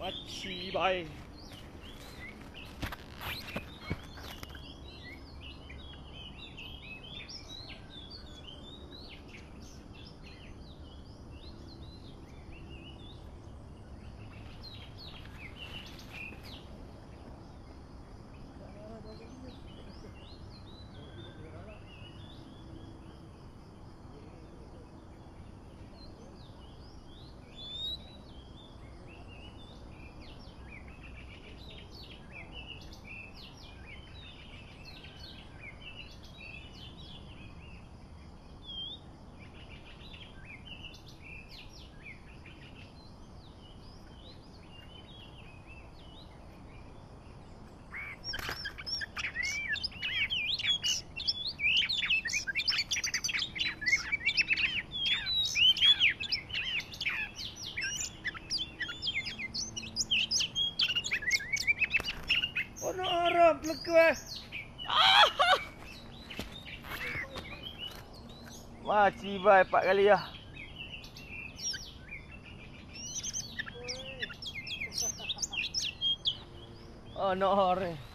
我七百。Ano arap lekwe? Eh. Mati bai empat kali Ya. Oh no, hore.